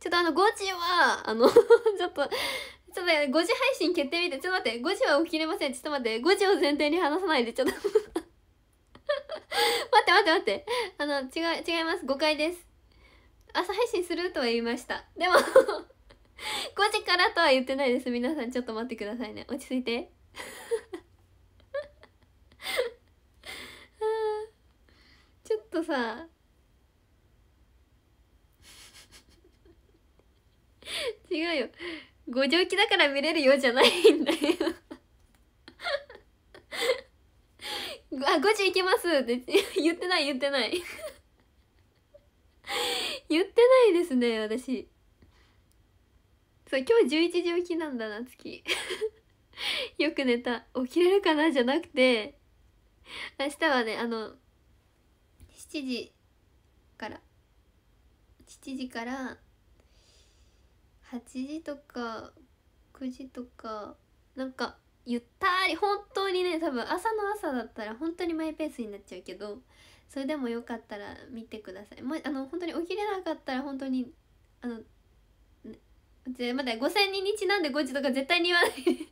ちょっとあの5時はあの ちょっとちょっと5時配信決定みてちょっと待って5時は起きれませんちょっと待って5時を前提に話さないでちょっと 待って待って待ってあの違う違います誤解です朝配信するとは言いましたでも5 時からとは言ってないです皆さんちょっと待ってくださいね落ち着いて ちょっとさ違うよご上気だから見れるよじゃないんだよあ5時行きますって言ってない言ってない 言ってないですね私そう今日11時起きなんだな月 よく寝た起きれるかなじゃなくて明日はねあの7時から7時から8時とか9時とかなんかゆったり本当にね多分朝の朝だったら本当にマイペースになっちゃうけどそれでもよかったら見てくださいもあの本当に起きれなかったら本当にあの待って5000人にちなんで5時とか絶対に言わない ちょっと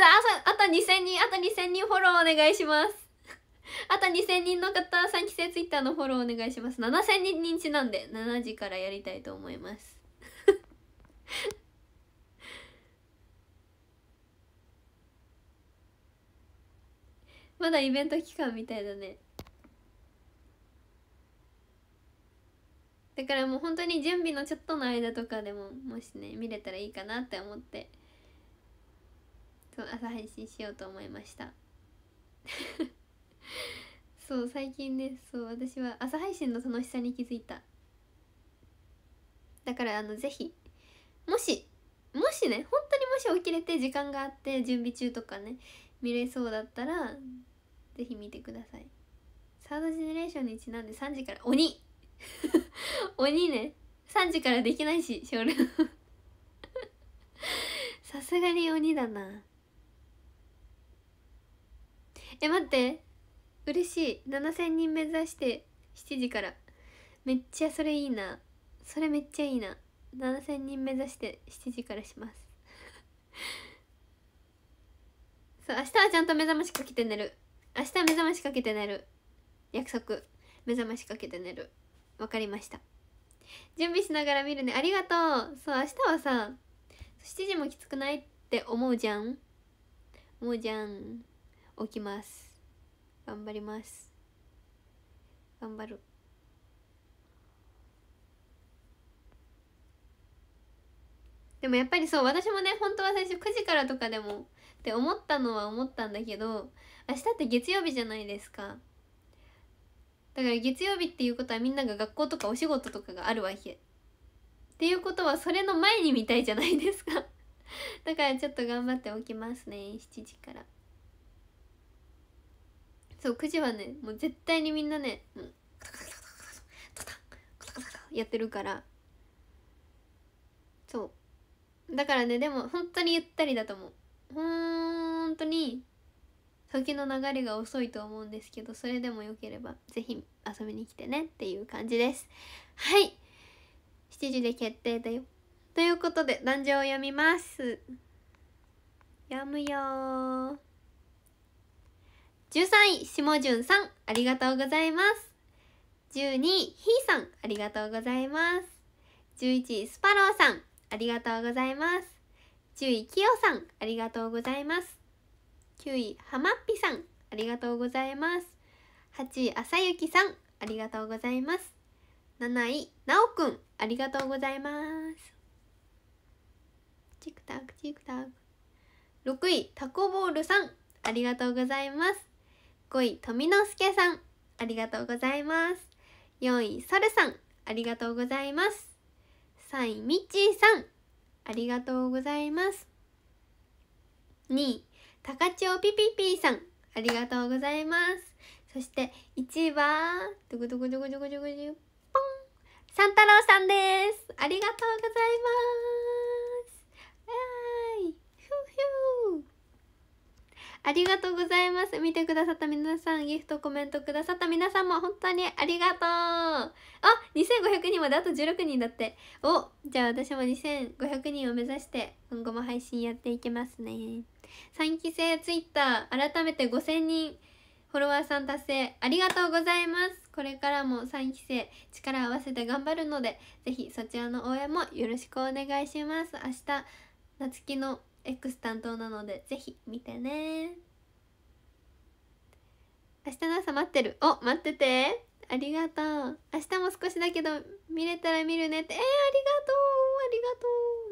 朝あと2000人あと2000人フォローお願いします あと2000人の方3期生ツイッターのフォローお願いします7000人にちなんで7時からやりたいと思います まだイベント期間みたいだねだからもう本当に準備のちょっとの間とかでももしね見れたらいいかなって思ってそう朝配信しようと思いました そう最近ねそう私は朝配信の楽しさに気づいただからあのぜひもしもしね本当にもし起きれて時間があって準備中とかね見れそうだったらぜひ見てくださいサードジェネレーションにちなんで3時から鬼 鬼ね3時からできないしショールさすがに鬼だなえ待って嬉しい7000人目指して7時からめっちゃそれいいなそれめっちゃいいな7000人目指して7時からします そう明日はちゃんと目覚ましかけて寝る明日は目覚ましかけて寝る約束目覚ましかけて寝る分かりました準備しながら見るねありがとうそう明日はさ7時もきつくないって思うじゃん思うじゃん起きます頑張ります頑張るでもやっぱりそう私もね本当は最初9時からとかでもって思ったのは思ったんだけど明日って月曜日じゃないですかだから月曜日っていうことはみんなが学校とかお仕事とかがあるわけっていうことはそれの前に見たいじゃないですか だからちょっと頑張っておきますね7時からそう9時はねもう絶対にみんなねもうやってるからそうだからねでも本当にゆったりだと思う本当に時の流れが遅いと思うんですけどそれでもよければ是非遊びに来てねっていう感じですはい7時で決定だよということで壇上を読みます読むよ13位下潤さんありがとうございます12位ひーさんありがとうございます11位スパローさんありがとうございます10位きよさんありがとうございます9位はまっぴさんありがとうございます8位あさゆきさんありがとうございます7位なおくんありがとうございますチクタクチクタク6位タコボールさんありがとうございます5位富之助さんありがとうございます4位さルさんありがとうございます3位ミッチーさんありがとうございます2位高千代ピピピーさん、ありがとうございます。そして、1位は、どこどこどこどこどこどこ、ポン三太郎さんです。ありがとうございます。はい。ふうふう。ありがとうございます。見てくださった皆さん、ギフト、コメントくださった皆さんも本当にありがとう。あ、2500人まであと16人だって。お、じゃあ私も2500人を目指して、今後も配信やっていきますね。3期生ツイッター改めて5000人フォロワーさん達成ありがとうございますこれからも3期生力を合わせて頑張るのでぜひそちらの応援もよろしくお願いします明日夏希の X 担当なのでぜひ見てね明日の朝待ってるお待っててありがとう明日も少しだけど見れたら見るねってえー、ありがと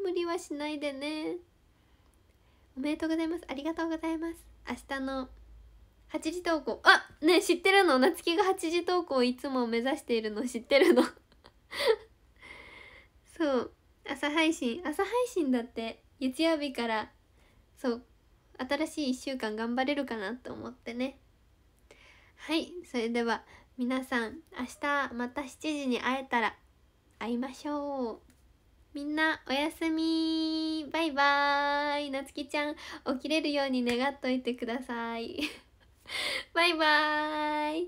うありがとう無理はしないでねおめでとうございますありがとうございます明日の8時投稿あね知ってるの夏希が8時投稿いつも目指しているの知ってるの そう朝配信朝配信だって月曜日からそう新しい1週間頑張れるかなと思ってねはいそれでは皆さん明日また7時に会えたら会いましょうみんなおやすみバイバーイなつきちゃん起きれるように願っといてください バイバーイ